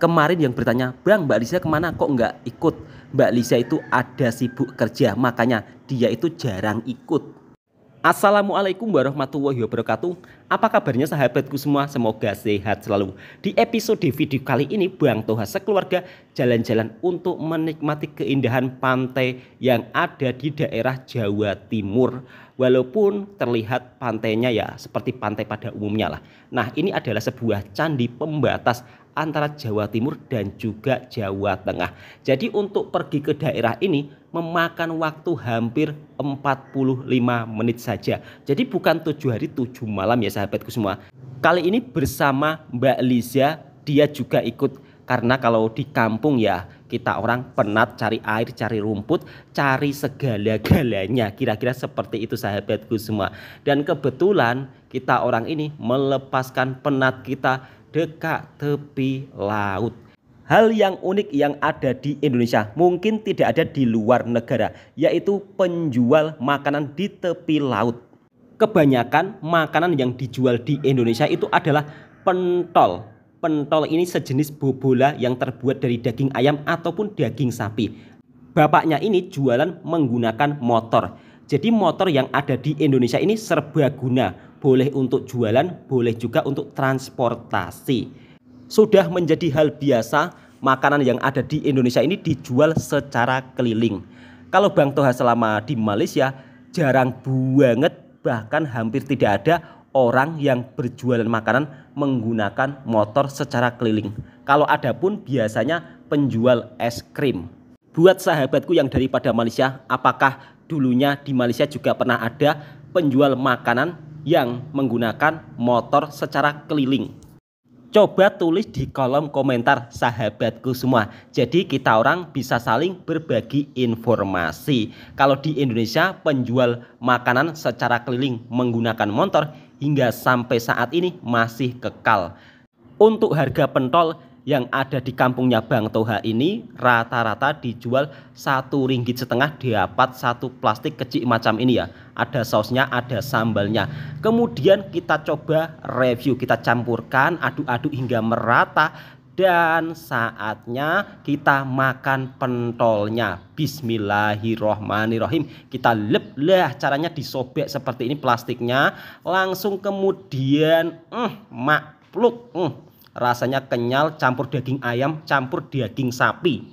Kemarin yang bertanya, Bang Mbak Lisa kemana kok nggak ikut? Mbak Lisa itu ada sibuk kerja, makanya dia itu jarang ikut. Assalamualaikum warahmatullahi wabarakatuh Apa kabarnya sahabatku semua? Semoga sehat selalu Di episode video kali ini Bang Toha sekeluarga jalan-jalan untuk menikmati keindahan pantai yang ada di daerah Jawa Timur Walaupun terlihat pantainya ya seperti pantai pada umumnya lah Nah ini adalah sebuah candi pembatas antara Jawa Timur dan juga Jawa Tengah Jadi untuk pergi ke daerah ini memakan waktu hampir 45 menit saja. Jadi bukan 7 hari 7 malam ya sahabatku semua. Kali ini bersama Mbak Liza, dia juga ikut karena kalau di kampung ya kita orang penat cari air, cari rumput, cari segala-galanya. Kira-kira seperti itu sahabatku semua. Dan kebetulan kita orang ini melepaskan penat kita dekat tepi laut hal yang unik yang ada di Indonesia mungkin tidak ada di luar negara yaitu penjual makanan di tepi laut kebanyakan makanan yang dijual di Indonesia itu adalah pentol pentol ini sejenis bobola yang terbuat dari daging ayam ataupun daging sapi bapaknya ini jualan menggunakan motor jadi motor yang ada di Indonesia ini serba guna boleh untuk jualan boleh juga untuk transportasi sudah menjadi hal biasa makanan yang ada di Indonesia ini dijual secara keliling. Kalau Bang Toha selama di Malaysia jarang banget bahkan hampir tidak ada orang yang berjualan makanan menggunakan motor secara keliling. Kalau ada pun biasanya penjual es krim. Buat sahabatku yang daripada Malaysia, apakah dulunya di Malaysia juga pernah ada penjual makanan yang menggunakan motor secara keliling? Coba tulis di kolom komentar sahabatku semua. Jadi kita orang bisa saling berbagi informasi. Kalau di Indonesia penjual makanan secara keliling menggunakan motor hingga sampai saat ini masih kekal. Untuk harga pentol yang ada di kampungnya Bang Toha ini rata-rata dijual satu ringgit setengah dapat satu plastik kecil macam ini ya ada sausnya ada sambalnya kemudian kita coba review kita campurkan aduk-aduk hingga merata dan saatnya kita makan pentolnya Bismillahirrohmanirrohim kita lep lah caranya disobek seperti ini plastiknya langsung kemudian mm, makluk mm, rasanya kenyal campur daging ayam, campur daging sapi.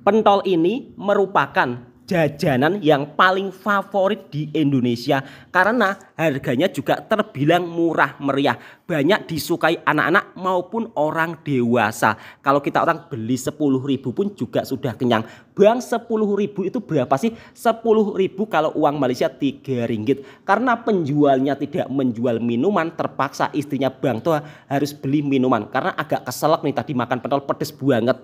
Pentol ini merupakan jajanan yang paling favorit di Indonesia karena harganya juga terbilang murah meriah banyak disukai anak-anak maupun orang dewasa kalau kita orang beli sepuluh ribu pun juga sudah kenyang bang sepuluh ribu itu berapa sih sepuluh ribu kalau uang Malaysia 3 ringgit karena penjualnya tidak menjual minuman terpaksa istrinya Bang tua harus beli minuman karena agak keselak nih tadi makan pentol pedes banget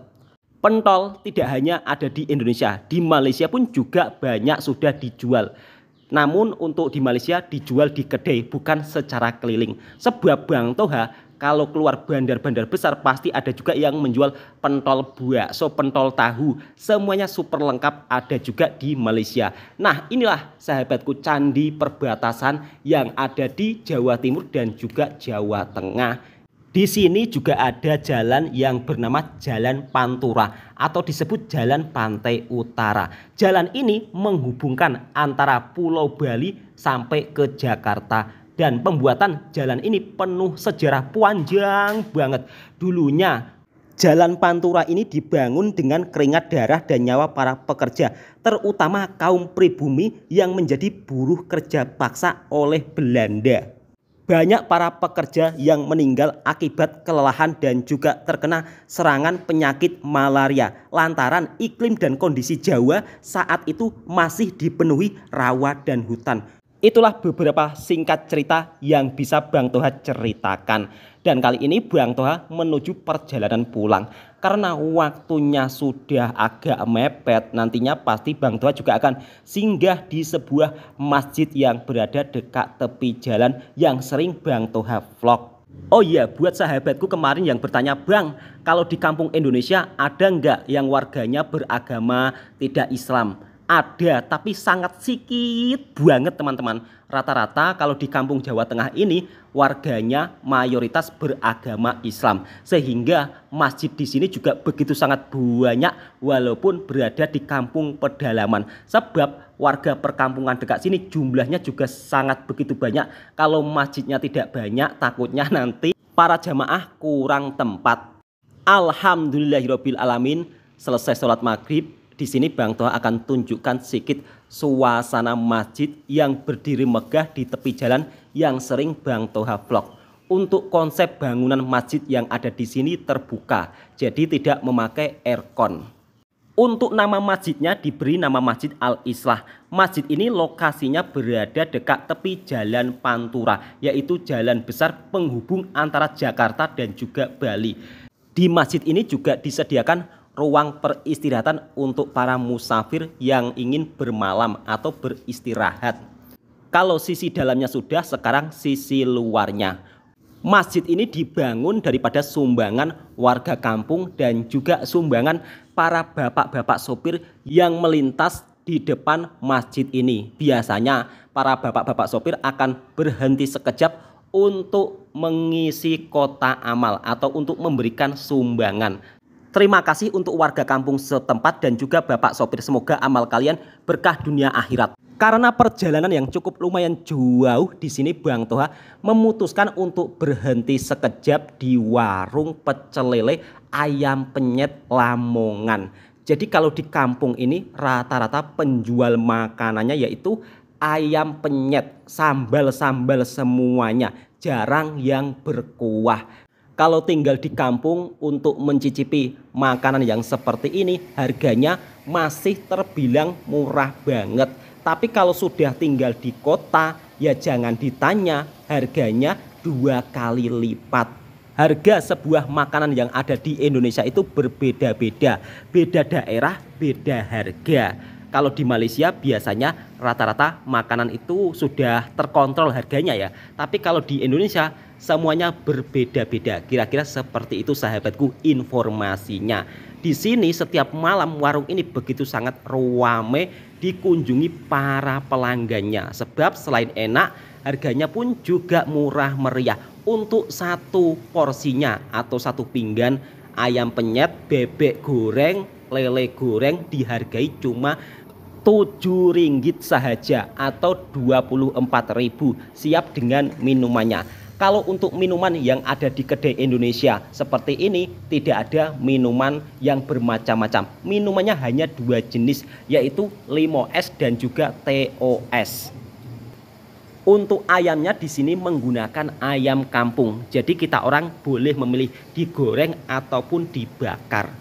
Pentol tidak hanya ada di Indonesia, di Malaysia pun juga banyak sudah dijual. Namun untuk di Malaysia dijual di kedai bukan secara keliling. Sebuah Bang Toha kalau keluar bandar-bandar besar pasti ada juga yang menjual pentol buah, so pentol tahu. Semuanya super lengkap ada juga di Malaysia. Nah inilah sahabatku candi perbatasan yang ada di Jawa Timur dan juga Jawa Tengah di sini juga ada jalan yang bernama Jalan Pantura atau disebut Jalan Pantai Utara. Jalan ini menghubungkan antara Pulau Bali sampai ke Jakarta dan pembuatan jalan ini penuh sejarah panjang banget. Dulunya Jalan Pantura ini dibangun dengan keringat darah dan nyawa para pekerja, terutama kaum pribumi yang menjadi buruh kerja paksa oleh Belanda banyak para pekerja yang meninggal akibat kelelahan dan juga terkena serangan penyakit malaria lantaran iklim dan kondisi Jawa saat itu masih dipenuhi rawa dan hutan. Itulah beberapa singkat cerita yang bisa Bang Toha ceritakan. Dan kali ini Bang Toha menuju perjalanan pulang. Karena waktunya sudah agak mepet, nantinya pasti Bang Toha juga akan singgah di sebuah masjid yang berada dekat tepi jalan yang sering Bang Toha vlog. Oh iya, buat sahabatku kemarin yang bertanya, Bang, kalau di kampung Indonesia ada nggak yang warganya beragama tidak Islam? ada tapi sangat sikit banget teman-teman. Rata-rata kalau di kampung Jawa Tengah ini warganya mayoritas beragama Islam. Sehingga masjid di sini juga begitu sangat banyak walaupun berada di kampung pedalaman. Sebab warga perkampungan dekat sini jumlahnya juga sangat begitu banyak. Kalau masjidnya tidak banyak takutnya nanti para jamaah kurang tempat. Alhamdulillahirobbilalamin selesai sholat maghrib di sini Bang Toha akan tunjukkan sedikit suasana masjid yang berdiri megah di tepi jalan yang sering Bang Toha vlog. Untuk konsep bangunan masjid yang ada di sini terbuka, jadi tidak memakai aircon. Untuk nama masjidnya diberi nama Masjid Al-Islah. Masjid ini lokasinya berada dekat tepi Jalan Pantura, yaitu jalan besar penghubung antara Jakarta dan juga Bali. Di masjid ini juga disediakan ruang peristirahatan untuk para musafir yang ingin bermalam atau beristirahat. Kalau sisi dalamnya sudah, sekarang sisi luarnya. Masjid ini dibangun daripada sumbangan warga kampung dan juga sumbangan para bapak-bapak sopir yang melintas di depan masjid ini. Biasanya para bapak-bapak sopir akan berhenti sekejap untuk mengisi kota amal atau untuk memberikan sumbangan Terima kasih untuk warga kampung setempat dan juga Bapak sopir. Semoga amal kalian berkah dunia akhirat. Karena perjalanan yang cukup lumayan jauh di sini Bang Toha memutuskan untuk berhenti sekejap di warung pecel ayam penyet Lamongan. Jadi kalau di kampung ini rata-rata penjual makanannya yaitu ayam penyet, sambal-sambal semuanya, jarang yang berkuah. Kalau tinggal di kampung untuk mencicipi makanan yang seperti ini harganya masih terbilang murah banget. Tapi kalau sudah tinggal di kota ya jangan ditanya harganya dua kali lipat harga sebuah makanan yang ada di Indonesia itu berbeda-beda. Beda daerah, beda harga. Kalau di Malaysia biasanya rata-rata makanan itu sudah terkontrol harganya ya. Tapi kalau di Indonesia semuanya berbeda-beda. Kira-kira seperti itu sahabatku informasinya. Di sini setiap malam warung ini begitu sangat ruame dikunjungi para pelanggannya. Sebab selain enak, harganya pun juga murah meriah. Untuk satu porsinya atau satu pinggan ayam penyet, bebek goreng, lele goreng dihargai cuma 7 ringgit saja atau 24 ribu siap dengan minumannya kalau untuk minuman yang ada di kedai Indonesia seperti ini tidak ada minuman yang bermacam-macam minumannya hanya dua jenis yaitu limo es dan juga TOS untuk ayamnya di sini menggunakan ayam kampung jadi kita orang boleh memilih digoreng ataupun dibakar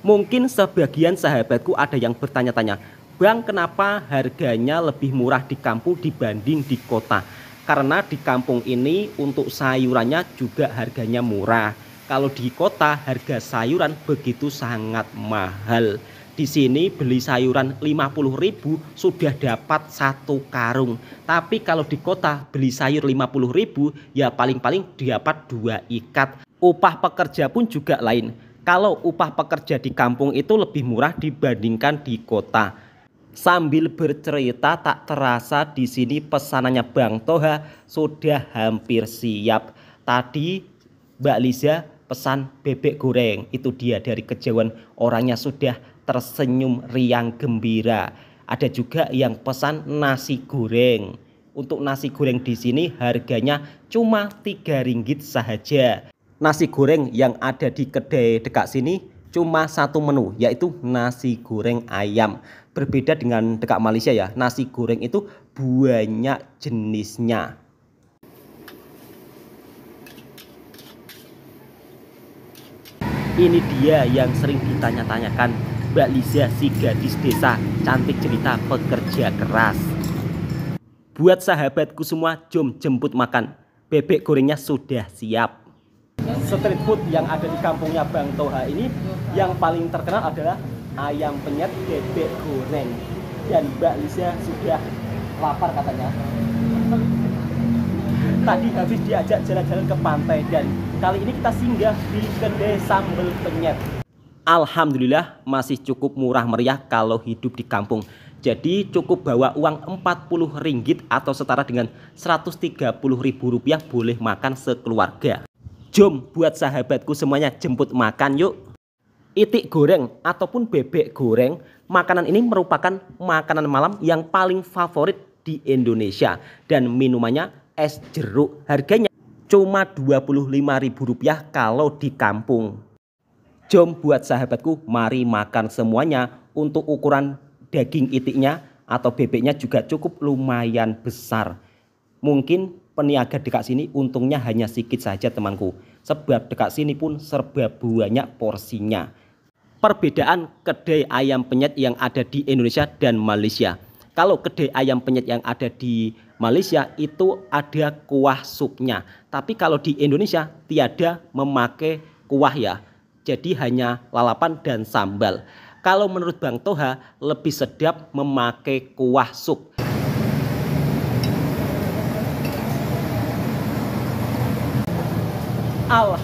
Mungkin sebagian sahabatku ada yang bertanya-tanya, Bang, kenapa harganya lebih murah di kampung dibanding di kota? Karena di kampung ini untuk sayurannya juga harganya murah. Kalau di kota harga sayuran begitu sangat mahal. Di sini beli sayuran 50.000 sudah dapat satu karung. Tapi kalau di kota beli sayur 50.000 ya paling-paling dapat dua ikat. Upah pekerja pun juga lain kalau upah pekerja di kampung itu lebih murah dibandingkan di kota. Sambil bercerita tak terasa di sini pesanannya Bang Toha sudah hampir siap. Tadi Mbak Liza pesan bebek goreng. Itu dia dari kejauhan orangnya sudah tersenyum riang gembira. Ada juga yang pesan nasi goreng. Untuk nasi goreng di sini harganya cuma 3 ringgit saja. Nasi goreng yang ada di kedai dekat sini cuma satu menu yaitu nasi goreng ayam. Berbeda dengan dekat Malaysia ya, nasi goreng itu banyak jenisnya. Ini dia yang sering ditanya-tanyakan Mbak Liza si gadis desa cantik cerita pekerja keras Buat sahabatku semua jom jemput makan Bebek gorengnya sudah siap street food yang ada di kampungnya Bang Toha ini yang paling terkenal adalah ayam penyet bebek goreng dan Mbak Lisa sudah lapar katanya tadi habis diajak jalan-jalan ke pantai dan kali ini kita singgah di kedai sambal penyet Alhamdulillah masih cukup murah meriah kalau hidup di kampung jadi cukup bawa uang 40 ringgit atau setara dengan 130 ribu rupiah boleh makan sekeluarga Jom buat sahabatku semuanya jemput makan yuk. Itik goreng ataupun bebek goreng, makanan ini merupakan makanan malam yang paling favorit di Indonesia dan minumannya es jeruk. Harganya cuma Rp25.000 kalau di kampung. Jom buat sahabatku, mari makan semuanya. Untuk ukuran daging itiknya atau bebeknya juga cukup lumayan besar. Mungkin peniaga dekat sini untungnya hanya sedikit saja temanku sebab dekat sini pun serba banyak porsinya. Perbedaan kedai ayam penyet yang ada di Indonesia dan Malaysia. Kalau kedai ayam penyet yang ada di Malaysia itu ada kuah supnya, tapi kalau di Indonesia tiada memakai kuah ya. Jadi hanya lalapan dan sambal. Kalau menurut Bang Toha lebih sedap memakai kuah sup Alhamdulillah,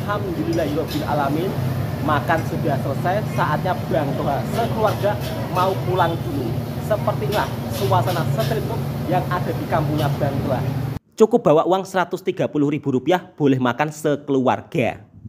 Alhamdulillahirobbil alamin makan sudah selesai saatnya Bang Toha sekeluarga mau pulang dulu sepertilah suasana street yang ada di kampungnya Bang Toha cukup bawa uang Rp130.000 boleh makan sekeluarga